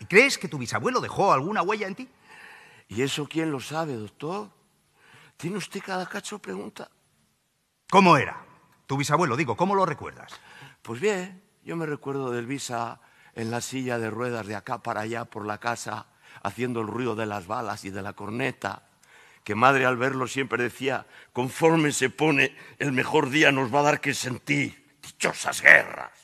¿Y crees que tu bisabuelo dejó alguna huella en ti? ¿Y eso quién lo sabe, doctor? ¿Tiene usted cada cacho pregunta? ¿Cómo era? Tu bisabuelo, digo, ¿cómo lo recuerdas? Pues bien, yo me recuerdo del visa en la silla de ruedas de acá para allá por la casa, haciendo el ruido de las balas y de la corneta, que madre al verlo siempre decía, conforme se pone, el mejor día nos va a dar que sentir. Dichosas guerras.